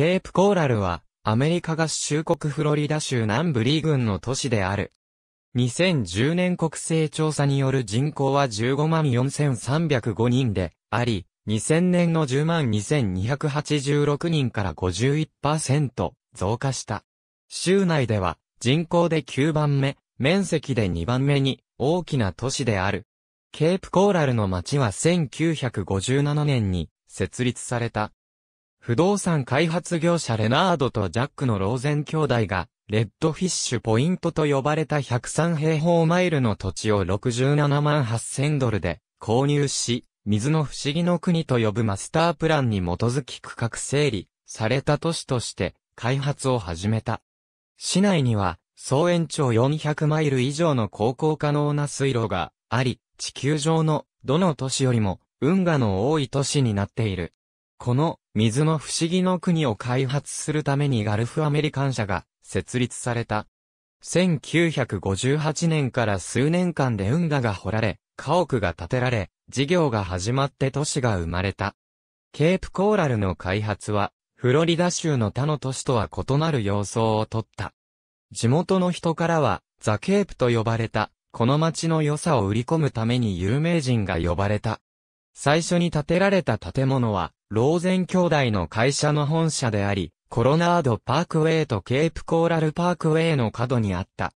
ケープコーラルは、アメリカ合衆国フロリダ州南部リー郡の都市である。2010年国勢調査による人口は15万4305人であり、2000年の10万2286人から51%増加した。州内では人口で9番目、面積で2番目に大きな都市である。ケープコーラルの町は1957年に設立された。不動産開発業者レナードとジャックのローゼン兄弟が、レッドフィッシュポイントと呼ばれた103平方マイルの土地を67万8000ドルで購入し、水の不思議の国と呼ぶマスタープランに基づき区画整理された都市として開発を始めた。市内には総延長400マイル以上の航行可能な水路があり、地球上のどの都市よりも運河の多い都市になっている。この水の不思議の国を開発するためにガルフアメリカン社が設立された。1958年から数年間で運河が掘られ、家屋が建てられ、事業が始まって都市が生まれた。ケープコーラルの開発は、フロリダ州の他の都市とは異なる様相をとった。地元の人からは、ザ・ケープと呼ばれた、この街の良さを売り込むために有名人が呼ばれた。最初に建てられた建物は、ローゼン兄弟の会社の本社であり、コロナードパークウェイとケープコーラルパークウェイの角にあった。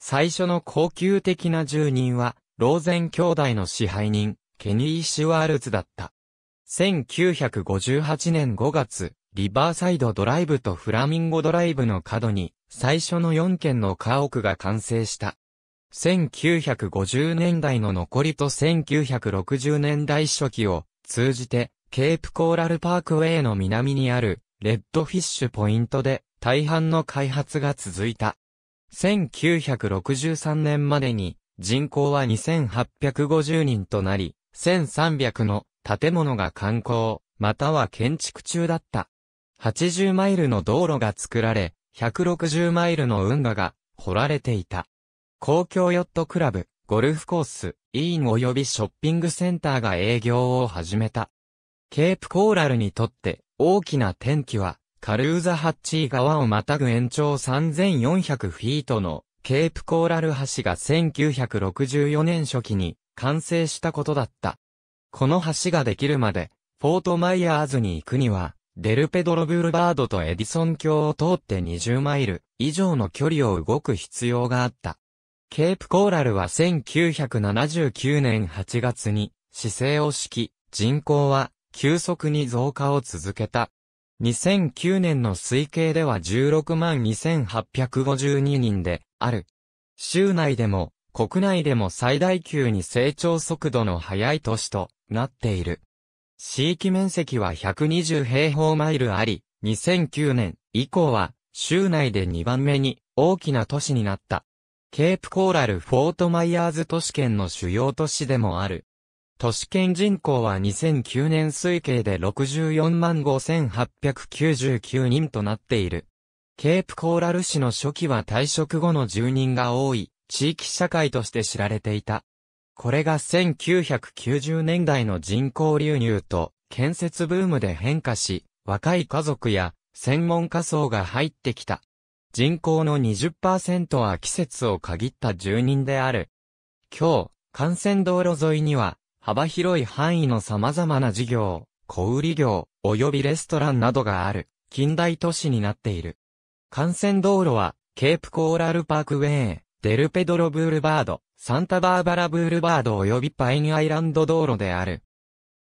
最初の高級的な住人は、ローゼン兄弟の支配人、ケニー・シュワールズだった。1958年5月、リバーサイドドライブとフラミンゴドライブの角に、最初の4軒の家屋が完成した。1950年代の残りと1960年代初期を通じて、ケープコーラルパークウェイの南にある、レッドフィッシュポイントで、大半の開発が続いた。1963年までに、人口は2850人となり、1300の建物が観光、または建築中だった。80マイルの道路が作られ、160マイルの運河が掘られていた。公共ヨットクラブ、ゴルフコース、医ン及びショッピングセンターが営業を始めた。ケープコーラルにとって大きな転機は、カルーザハッチー川をまたぐ延長3400フィートのケープコーラル橋が1964年初期に完成したことだった。この橋ができるまで、フォートマイヤーズに行くには、デルペドロブルバードとエディソン橋を通って20マイル以上の距離を動く必要があった。ケープコーラルは1979年8月に市政を敷き、人口は急速に増加を続けた。2009年の推計では16万2852人である。州内でも国内でも最大級に成長速度の速い都市となっている。地域面積は120平方マイルあり、2009年以降は州内で2番目に大きな都市になった。ケープコーラル・フォートマイヤーズ都市圏の主要都市でもある。都市圏人口は2009年推計で64万5899人となっている。ケープコーラル市の初期は退職後の住人が多い、地域社会として知られていた。これが1990年代の人口流入と建設ブームで変化し、若い家族や専門家層が入ってきた。人口の20%は季節を限った住人である。今日、幹線道路沿いには、幅広い範囲の様々な事業、小売業、及びレストランなどがある、近代都市になっている。幹線道路は、ケープコーラルパークウェイ、デルペドロブールバード、サンタバーバラブールバード及びパインアイランド道路である。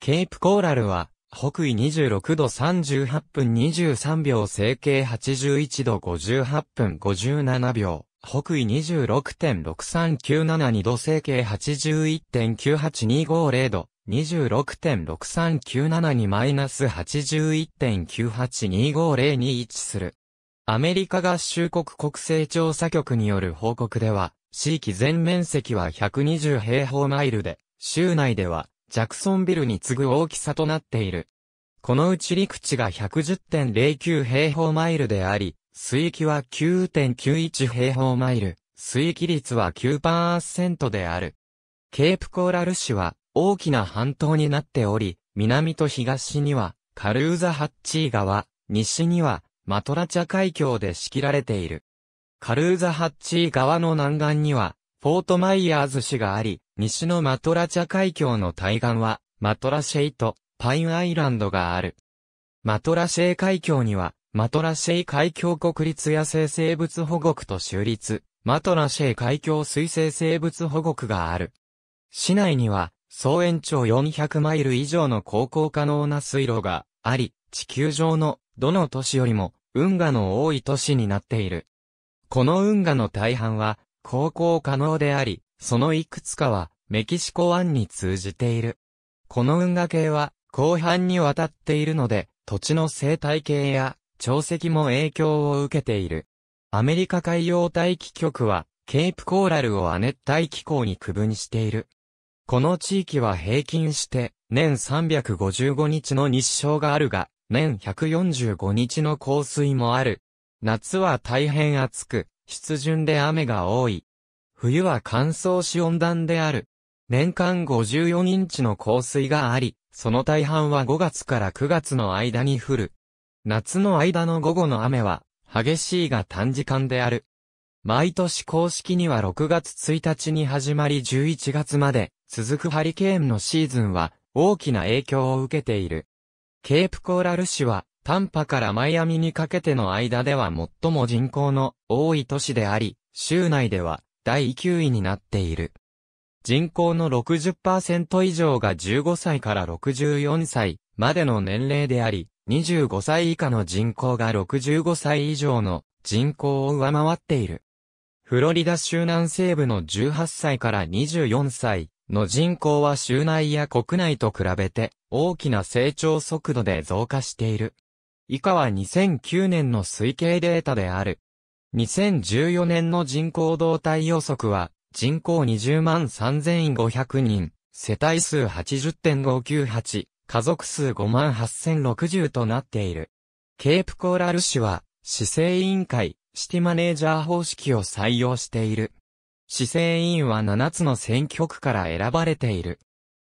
ケープコーラルは、北緯26度38分23秒成形81度58分57秒。北緯26.6397 2度成形81.98250度。26.6397にマイナス81.98250に位置する。アメリカ合衆国国勢調査局による報告では、地域全面積は120平方マイルで、州内ではジャクソンビルに次ぐ大きさとなっている。このうち陸地が110.09平方マイルであり、水域は9.91平方マイル、水域率は9%である。ケープコーラル市は大きな半島になっており、南と東にはカルーザハッチー川、西にはマトラチャ海峡で仕切られている。カルーザハッチー川の南岸には、フォートマイヤーズ市があり、西のマトラチャ海峡の対岸は、マトラシェイと、パインアイランドがある。マトラシェイ海峡には、マトラシェイ海峡国立野生生物保護区と州立、マトラシェイ海峡水生生物保護区がある。市内には、総延長400マイル以上の航行可能な水路があり、地球上のどの都市よりも運河の多い都市になっている。この運河の大半は、航行可能であり、そのいくつかは、メキシコ湾に通じている。この運河系は、広範にわたっているので、土地の生態系や、潮汐も影響を受けている。アメリカ海洋大気局は、ケープコーラルを亜熱帯気候に区分している。この地域は平均して、年355日の日照があるが、年145日の降水もある。夏は大変暑く、湿潤で雨が多い。冬は乾燥し温暖である。年間54インチの降水があり、その大半は5月から9月の間に降る。夏の間の午後の雨は、激しいが短時間である。毎年公式には6月1日に始まり11月まで続くハリケーンのシーズンは大きな影響を受けている。ケープコーラル市は短波からマイアミにかけての間では最も人口の多い都市であり、州内では第9位になっている。人口の60%以上が15歳から64歳までの年齢であり、25歳以下の人口が65歳以上の人口を上回っている。フロリダ州南西部の18歳から24歳の人口は州内や国内と比べて大きな成長速度で増加している。以下は2009年の推計データである。2014年の人口動態予測は、人口20万3500人、世帯数80.598、家族数5万8060となっている。ケープコーラル市は、市政委員会、シティマネージャー方式を採用している。市政委員は7つの選挙区から選ばれている。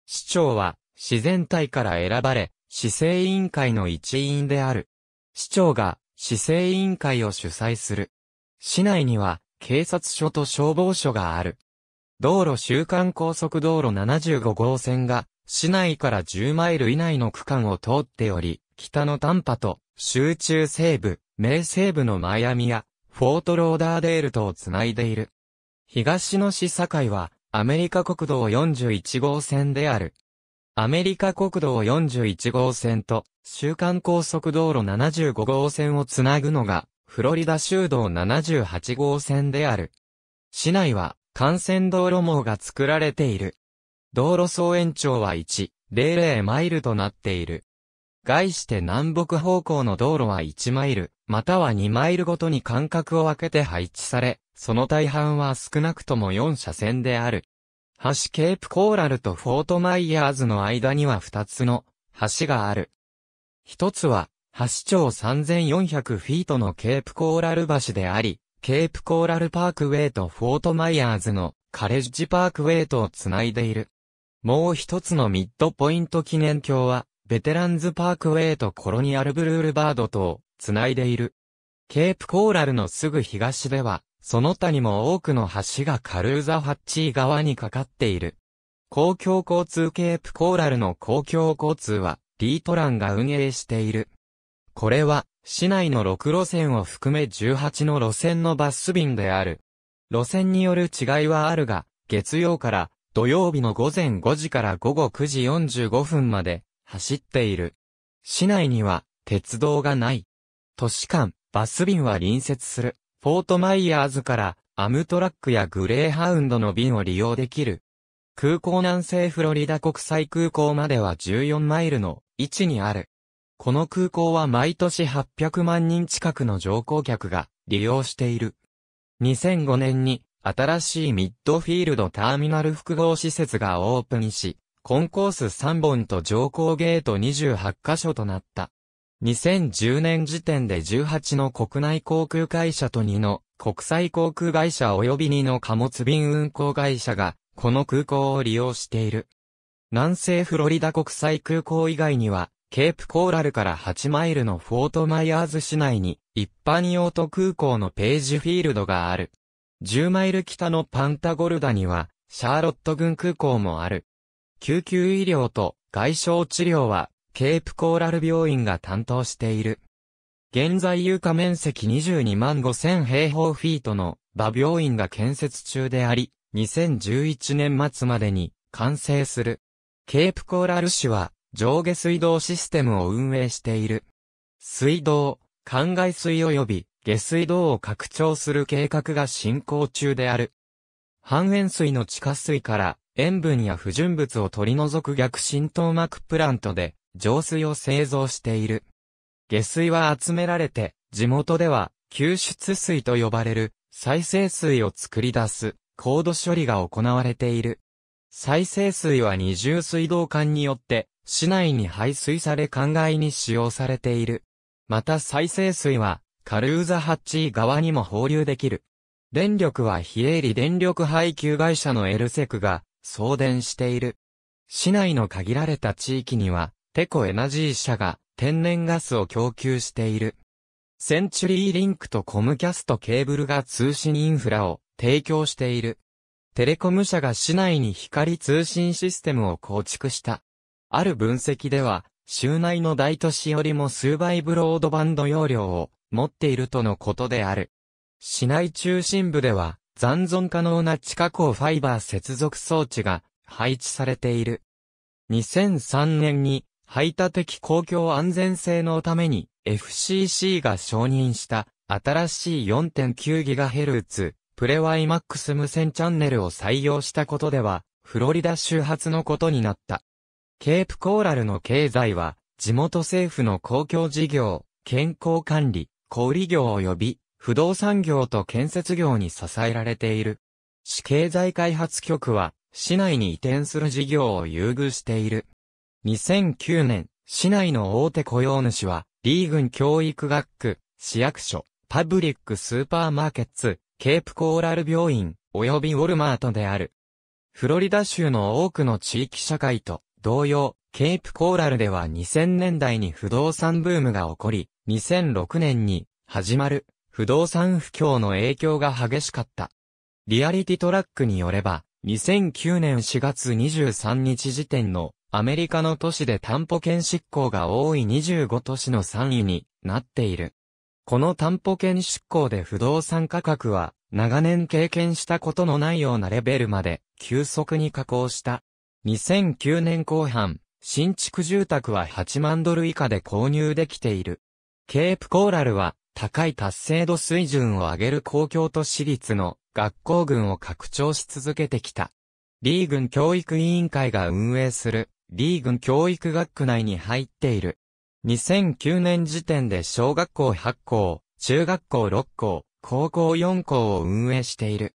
市長は、市全体から選ばれ、市政委員会の一員である。市長が、市政委員会を主催する。市内には警察署と消防署がある。道路週間高速道路75号線が市内から10マイル以内の区間を通っており、北の丹波と集中西部、名西部のマイアミやフォートローダーデールとをつないでいる。東の市境はアメリカ国道41号線である。アメリカ国道41号線と、週間高速道路75号線をつなぐのが、フロリダ州道78号線である。市内は幹線道路網が作られている。道路総延長は1.00マイルとなっている。概して南北方向の道路は1マイル、または2マイルごとに間隔を空けて配置され、その大半は少なくとも4車線である。橋ケープコーラルとフォートマイヤーズの間には2つの橋がある。一つは橋長3400フィートのケープコーラル橋であり、ケープコーラルパークウェイとフォートマイヤーズのカレッジパークウェイとをつないでいる。もう一つのミッドポイント記念橋は、ベテランズパークウェイとコロニアルブルールバードとをつないでいる。ケープコーラルのすぐ東では、その他にも多くの橋がカルーザハッチー側にかかっている。公共交通ケープコーラルの公共交通は、リートランが運営している。これは、市内の6路線を含め18の路線のバス便である。路線による違いはあるが、月曜から土曜日の午前5時から午後9時45分まで走っている。市内には鉄道がない。都市間、バス便は隣接する、フォートマイヤーズからアムトラックやグレーハウンドの便を利用できる。空港南西フロリダ国際空港までは14マイルの位置にある。この空港は毎年800万人近くの乗降客が利用している。2005年に新しいミッドフィールドターミナル複合施設がオープンし、コンコース3本と乗降ゲート28カ所となった。2010年時点で18の国内航空会社と2の国際航空会社及び2の貨物便運航会社がこの空港を利用している。南西フロリダ国際空港以外にはケープコーラルから8マイルのフォートマイヤーズ市内に、一般用途空港のページフィールドがある。10マイル北のパンタゴルダには、シャーロット郡空港もある。救急医療と外傷治療は、ケープコーラル病院が担当している。現在有価面積22万5千平方フィートの場病院が建設中であり、2011年末までに完成する。ケープコーラル市は上下水道システムを運営している。水道、灌漑水及び下水道を拡張する計画が進行中である。半円水の地下水から塩分や不純物を取り除く逆浸透膜プラントで浄水を製造している。下水は集められて地元では吸出水と呼ばれる再生水を作り出す高度処理が行われている。再生水は二重水道管によって市内に排水され灌漑に使用されている。また再生水は、カルーザハッチー側にも放流できる。電力は非営利電力配給会社のエルセクが送電している。市内の限られた地域には、テコエナジー社が天然ガスを供給している。センチュリーリンクとコムキャストケーブルが通信インフラを提供している。テレコム社が市内に光通信システムを構築した。ある分析では、州内の大都市よりも数倍ブロードバンド容量を持っているとのことである。市内中心部では、残存可能な地下港ファイバー接続装置が配置されている。2003年に排他的公共安全性のために FCC が承認した新しい 4.9GHz プレワイマックス無線チャンネルを採用したことではフロリダ周発のことになった。ケープコーラルの経済は、地元政府の公共事業、健康管理、小売業及び、不動産業と建設業に支えられている。市経済開発局は、市内に移転する事業を優遇している。2009年、市内の大手雇用主は、リーグン教育学区、市役所、パブリックスーパーマーケッツ、ケープコーラル病院、及びウォルマートである。フロリダ州の多くの地域社会と、同様、ケープコーラルでは2000年代に不動産ブームが起こり、2006年に始まる不動産不況の影響が激しかった。リアリティトラックによれば、2009年4月23日時点のアメリカの都市で担保権執行が多い25都市の3位になっている。この担保権執行で不動産価格は長年経験したことのないようなレベルまで急速に下降した。2009年後半、新築住宅は8万ドル以下で購入できている。ケープコーラルは高い達成度水準を上げる公共と私立の学校群を拡張し続けてきた。リーグン教育委員会が運営するリーグン教育学区内に入っている。2009年時点で小学校8校、中学校6校、高校4校を運営している。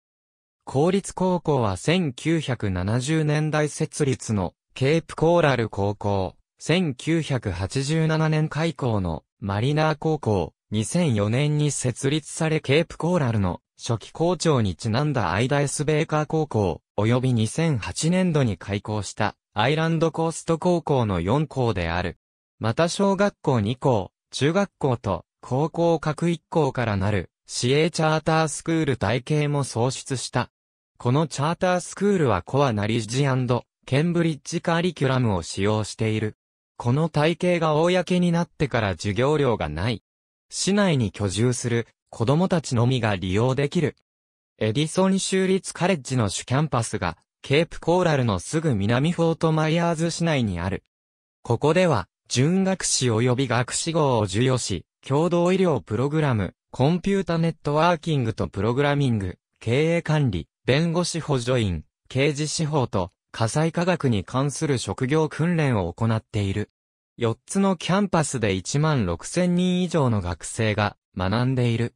公立高校は1970年代設立のケープコーラル高校、1987年開校のマリナー高校、2004年に設立されケープコーラルの初期校長にちなんだアイダ・エスベーカー高校、及び2008年度に開校したアイランドコースト高校の4校である。また小学校2校、中学校と高校各1校からなる市営チャータースクール体系も創出した。このチャータースクールはコアなリンジケンブリッジカリキュラムを使用している。この体系が公になってから授業料がない。市内に居住する子供たちのみが利用できる。エディソン州立カレッジの主キャンパスがケープコーラルのすぐ南フォートマイヤーズ市内にある。ここでは、準学士及び学士号を授与し、共同医療プログラム、コンピュータネットワーキングとプログラミング、経営管理、弁護士補助員、刑事司法と火災科学に関する職業訓練を行っている。4つのキャンパスで1万6000人以上の学生が学んでいる。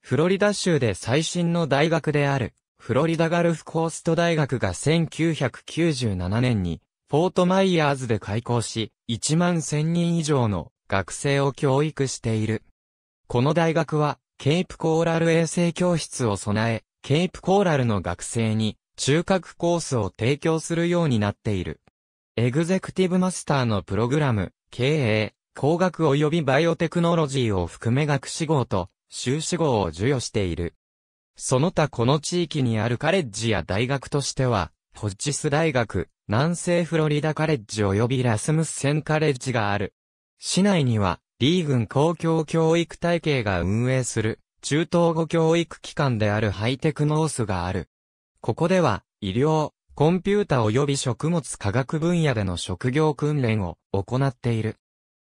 フロリダ州で最新の大学である、フロリダガルフコースト大学が1997年に、フォートマイヤーズで開校し、1万1000人以上の学生を教育している。この大学は、ケープコーラル衛生教室を備え、ケープコーラルの学生に中核コースを提供するようになっている。エグゼクティブマスターのプログラム、経営、工学及びバイオテクノロジーを含め学士号と修士号を授与している。その他この地域にあるカレッジや大学としては、ホッジス大学、南西フロリダカレッジ及びラスムスセンカレッジがある。市内には、リーグン公共教育体系が運営する、中東語教育機関であるハイテクノースがある。ここでは、医療、コンピュータ及び食物科学分野での職業訓練を行っている。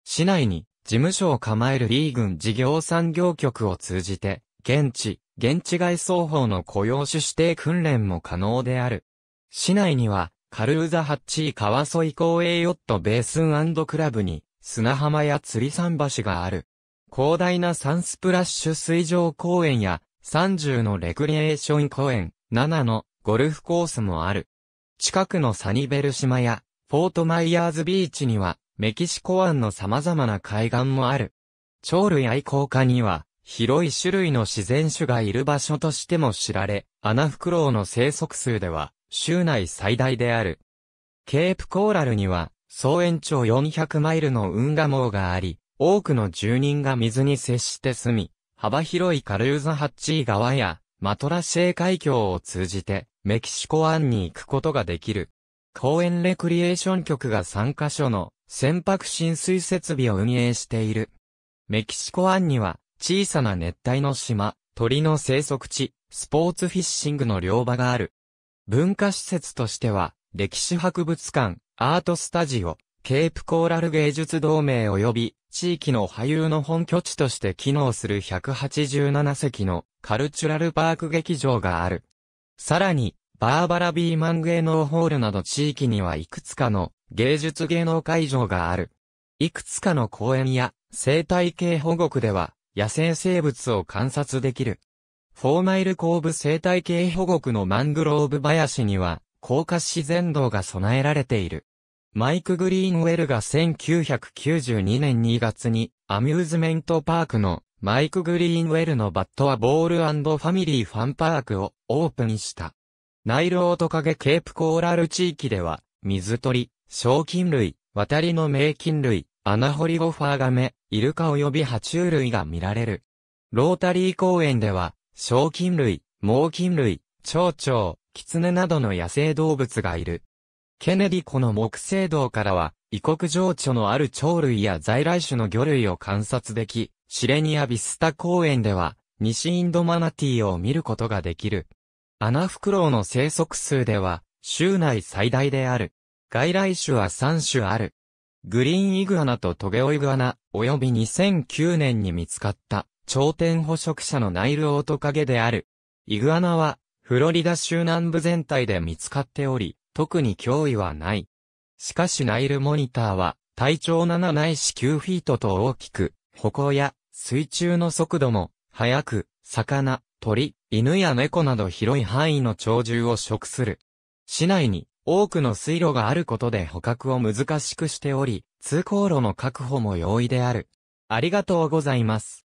市内に事務所を構えるリーグン事業産業局を通じて、現地、現地外双方の雇用主指定訓練も可能である。市内には、カルーザハッチー川沿い公営ヨットベースンクラブに、砂浜や釣り桟橋がある。広大なサンスプラッシュ水上公園や、30のレクリエーション公園、7のゴルフコースもある。近くのサニベル島や、フォートマイヤーズビーチには、メキシコ湾の様々な海岸もある。鳥類愛好家には、広い種類の自然種がいる場所としても知られ、アナフクロウの生息数では、州内最大である。ケープコーラルには、総延長400マイルの運河網があり、多くの住人が水に接して住み、幅広いカルーザハッチー川やマトラシェー海峡を通じてメキシコ湾に行くことができる。公園レクリエーション局が3カ所の船舶浸水設備を運営している。メキシコ湾には小さな熱帯の島、鳥の生息地、スポーツフィッシングの両場がある。文化施設としては歴史博物館、アートスタジオ、ケープコーラル芸術同盟及び地域の俳優の本拠地として機能する187席のカルチュラルパーク劇場がある。さらに、バーバラ・ビーマン芸能ホールなど地域にはいくつかの芸術芸能会場がある。いくつかの公園や生態系保護区では野生生物を観察できる。フォーマイル後部生態系保護区のマングローブ林には高架自然道が備えられている。マイク・グリーンウェルが1992年2月にアミューズメントパークのマイク・グリーンウェルのバットアボールファミリーファンパークをオープンした。ナイルオートカゲケープコーラル地域では、水鳥、小菌類、渡りの名菌類、アナホリゴファーガメ、イルカ及び爬虫類が見られる。ロータリー公園では、小菌類、猛菌類、蝶々、キツネなどの野生動物がいる。ケネディ湖の木星堂からは、異国情緒のある鳥類や在来種の魚類を観察でき、シレニアビスタ公園では、西インドマナティーを見ることができる。アナフクロウの生息数では、州内最大である。外来種は3種ある。グリーンイグアナとトゲオイグアナ、及び2009年に見つかった、頂点捕食者のナイルオオトカゲである。イグアナは、フロリダ州南部全体で見つかっており、特に脅威はない。しかしナイルモニターは、体長7ないし9フィートと大きく、歩行や水中の速度も、速く、魚、鳥、犬や猫など広い範囲の鳥獣を食する。市内に多くの水路があることで捕獲を難しくしており、通行路の確保も容易である。ありがとうございます。